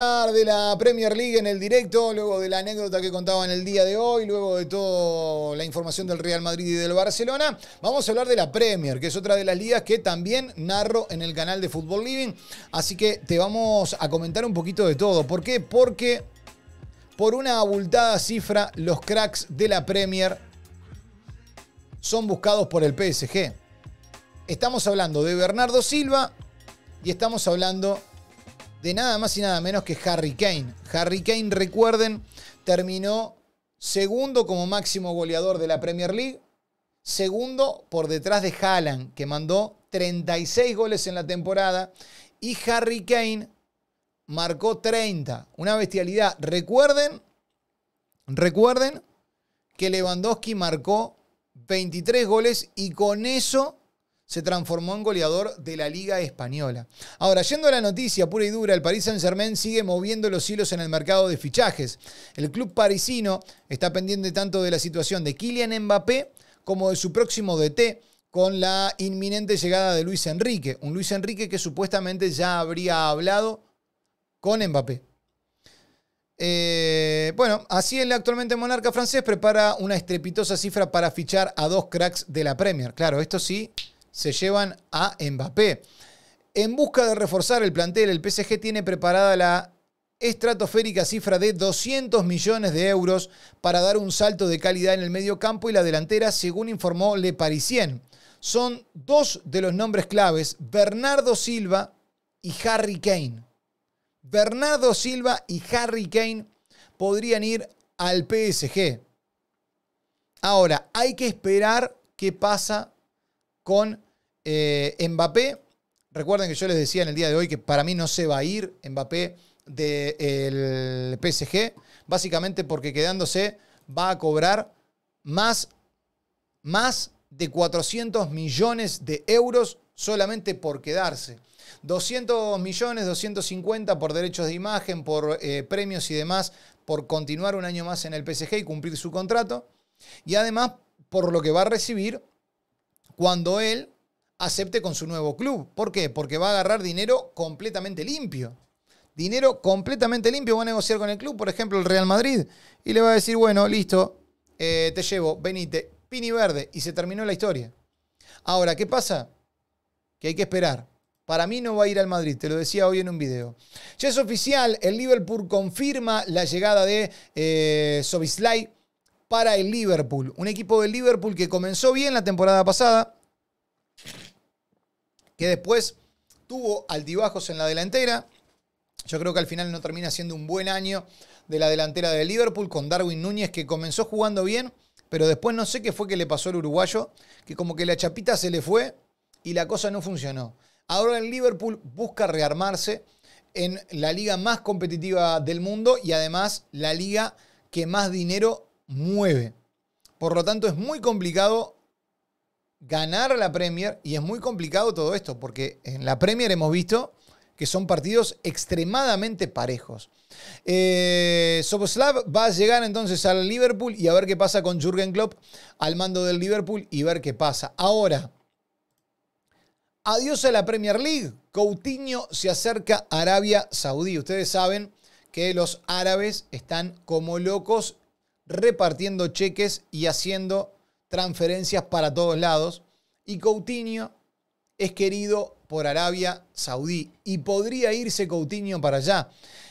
de la Premier League en el directo, luego de la anécdota que contaba en el día de hoy, luego de toda la información del Real Madrid y del Barcelona, vamos a hablar de la Premier, que es otra de las ligas que también narro en el canal de Football Living. Así que te vamos a comentar un poquito de todo. ¿Por qué? Porque por una abultada cifra, los cracks de la Premier son buscados por el PSG. Estamos hablando de Bernardo Silva y estamos hablando de nada más y nada menos que Harry Kane. Harry Kane, recuerden, terminó segundo como máximo goleador de la Premier League, segundo por detrás de Haaland, que mandó 36 goles en la temporada, y Harry Kane marcó 30, una bestialidad. Recuerden, recuerden que Lewandowski marcó 23 goles y con eso se transformó en goleador de la Liga Española. Ahora, yendo a la noticia pura y dura, el Paris Saint-Germain sigue moviendo los hilos en el mercado de fichajes. El club parisino está pendiente tanto de la situación de Kylian Mbappé como de su próximo DT con la inminente llegada de Luis Enrique, un Luis Enrique que supuestamente ya habría hablado con Mbappé. Eh, bueno, así el actualmente monarca francés prepara una estrepitosa cifra para fichar a dos cracks de la Premier. Claro, esto sí, se llevan a Mbappé. En busca de reforzar el plantel, el PSG tiene preparada la estratosférica cifra de 200 millones de euros para dar un salto de calidad en el medio campo y la delantera, según informó Le Parisien. Son dos de los nombres claves, Bernardo Silva y Harry Kane. Bernardo Silva y Harry Kane podrían ir al PSG. Ahora, hay que esperar qué pasa con eh, Mbappé, recuerden que yo les decía en el día de hoy que para mí no se va a ir Mbappé del PSG, básicamente porque quedándose va a cobrar más, más de 400 millones de euros solamente por quedarse. 200 millones, 250 por derechos de imagen, por eh, premios y demás, por continuar un año más en el PSG y cumplir su contrato. Y además por lo que va a recibir cuando él acepte con su nuevo club. ¿Por qué? Porque va a agarrar dinero completamente limpio. Dinero completamente limpio. Va a negociar con el club, por ejemplo, el Real Madrid. Y le va a decir, bueno, listo, eh, te llevo, venite, pini verde. Y se terminó la historia. Ahora, ¿qué pasa? Que hay que esperar. Para mí no va a ir al Madrid, te lo decía hoy en un video. Ya es oficial, el Liverpool confirma la llegada de eh, Sobislay para el Liverpool. Un equipo del Liverpool que comenzó bien la temporada pasada, que después tuvo altibajos en la delantera. Yo creo que al final no termina siendo un buen año de la delantera de Liverpool con Darwin Núñez que comenzó jugando bien, pero después no sé qué fue que le pasó al uruguayo, que como que la chapita se le fue y la cosa no funcionó. Ahora el Liverpool busca rearmarse en la liga más competitiva del mundo y además la liga que más dinero mueve. Por lo tanto, es muy complicado ganar la Premier, y es muy complicado todo esto, porque en la Premier hemos visto que son partidos extremadamente parejos. Eh, Soboslav va a llegar entonces al Liverpool y a ver qué pasa con Jürgen Klopp al mando del Liverpool y ver qué pasa. Ahora, adiós a la Premier League. Coutinho se acerca a Arabia Saudí. Ustedes saben que los árabes están como locos repartiendo cheques y haciendo transferencias para todos lados. Y Coutinho es querido por Arabia Saudí y podría irse Coutinho para allá.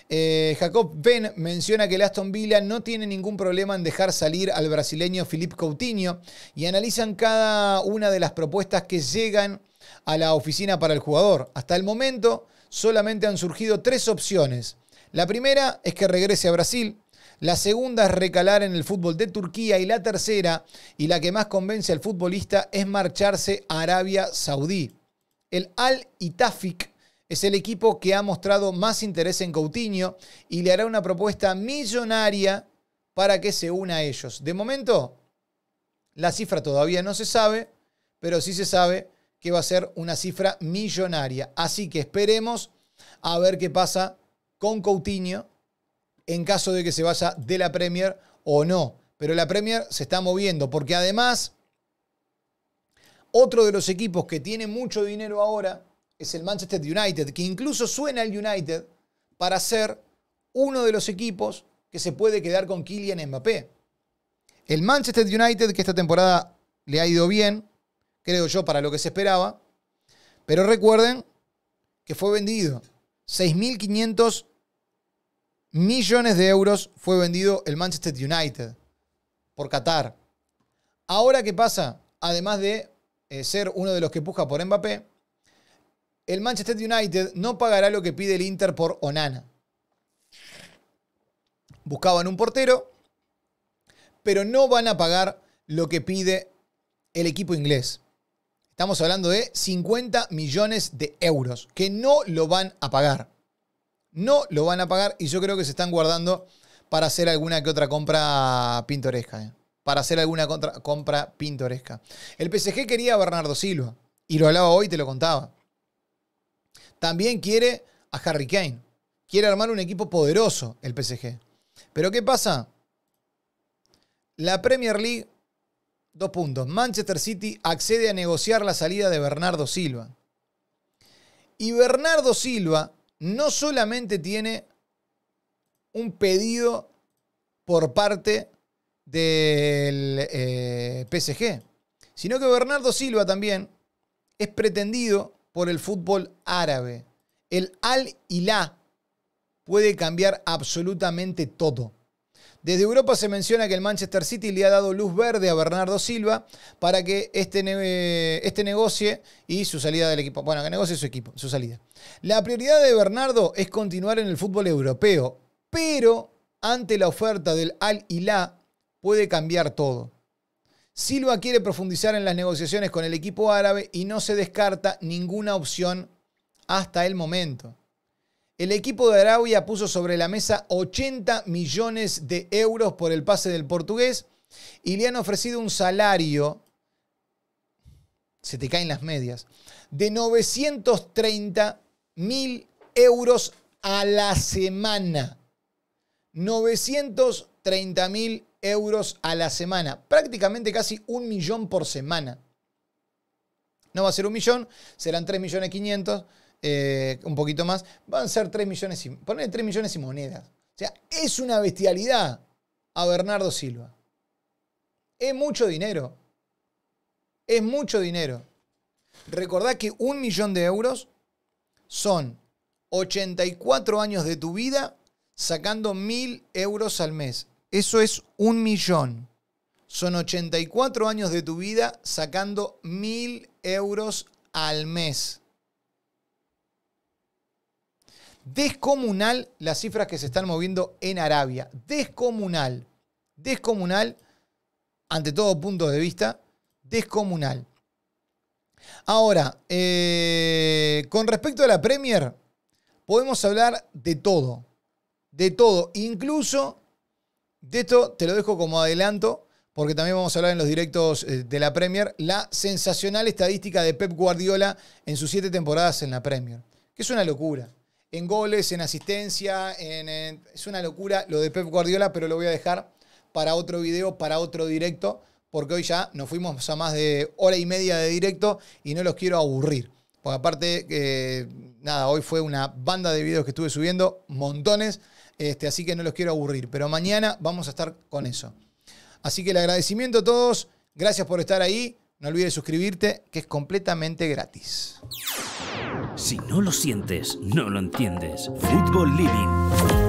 Eh, Jacob Ben menciona que el Aston Villa no tiene ningún problema en dejar salir al brasileño Philippe Coutinho y analizan cada una de las propuestas que llegan a la oficina para el jugador. Hasta el momento solamente han surgido tres opciones. La primera es que regrese a Brasil, la segunda es recalar en el fútbol de Turquía y la tercera, y la que más convence al futbolista, es marcharse a Arabia Saudí. El Al Itafik es el equipo que ha mostrado más interés en Coutinho y le hará una propuesta millonaria para que se una a ellos. De momento, la cifra todavía no se sabe, pero sí se sabe que va a ser una cifra millonaria. Así que esperemos a ver qué pasa con Coutinho en caso de que se vaya de la Premier o no. Pero la Premier se está moviendo porque además otro de los equipos que tiene mucho dinero ahora es el Manchester United, que incluso suena el United para ser uno de los equipos que se puede quedar con Kylian Mbappé. El Manchester United, que esta temporada le ha ido bien, creo yo, para lo que se esperaba, pero recuerden que fue vendido 6.500 millones de euros fue vendido el Manchester United por Qatar. Ahora, ¿qué pasa? Además de eh, ser uno de los que puja por Mbappé, el Manchester United no pagará lo que pide el Inter por Onana. Buscaban un portero, pero no van a pagar lo que pide el equipo inglés. Estamos hablando de 50 millones de euros, que no lo van a pagar no lo van a pagar y yo creo que se están guardando para hacer alguna que otra compra pintoresca. Eh. Para hacer alguna compra pintoresca. El PSG quería a Bernardo Silva y lo hablaba hoy, te lo contaba. También quiere a Harry Kane. Quiere armar un equipo poderoso el PSG. Pero ¿qué pasa? La Premier League, dos puntos. Manchester City accede a negociar la salida de Bernardo Silva. Y Bernardo Silva no solamente tiene un pedido por parte del eh, PSG, sino que Bernardo Silva también es pretendido por el fútbol árabe. El Al la puede cambiar absolutamente todo. Desde Europa se menciona que el Manchester City le ha dado luz verde a Bernardo Silva para que este, eh, este negocie y su salida del equipo. Bueno, que negocie su equipo, su salida. La prioridad de Bernardo es continuar en el fútbol europeo, pero ante la oferta del Al Hilal puede cambiar todo. Silva quiere profundizar en las negociaciones con el equipo árabe y no se descarta ninguna opción hasta el momento. El equipo de Arabia puso sobre la mesa 80 millones de euros por el pase del portugués y le han ofrecido un salario, se te caen las medias, de 930 mil euros a la semana. 930 mil euros a la semana. Prácticamente casi un millón por semana. No va a ser un millón, serán 3 millones 500. Eh, un poquito más, van a ser 3 millones y, poner 3 millones y monedas. O sea, es una bestialidad a Bernardo Silva. Es mucho dinero. Es mucho dinero. recordad que un millón de euros son 84 años de tu vida sacando mil euros al mes. Eso es un millón. Son 84 años de tu vida sacando mil euros al mes. Descomunal las cifras que se están moviendo en Arabia. Descomunal. Descomunal, ante todo punto de vista, descomunal. Ahora, eh, con respecto a la Premier, podemos hablar de todo. De todo. Incluso, de esto te lo dejo como adelanto, porque también vamos a hablar en los directos eh, de la Premier, la sensacional estadística de Pep Guardiola en sus siete temporadas en la Premier. Que es una locura en goles, en asistencia, en, es una locura lo de Pep Guardiola, pero lo voy a dejar para otro video, para otro directo, porque hoy ya nos fuimos a más de hora y media de directo y no los quiero aburrir. Porque aparte, eh, nada, hoy fue una banda de videos que estuve subiendo, montones, este, así que no los quiero aburrir, pero mañana vamos a estar con eso. Así que el agradecimiento a todos, gracias por estar ahí, no olvides suscribirte, que es completamente gratis. Si no lo sientes, no lo entiendes. Fútbol Living.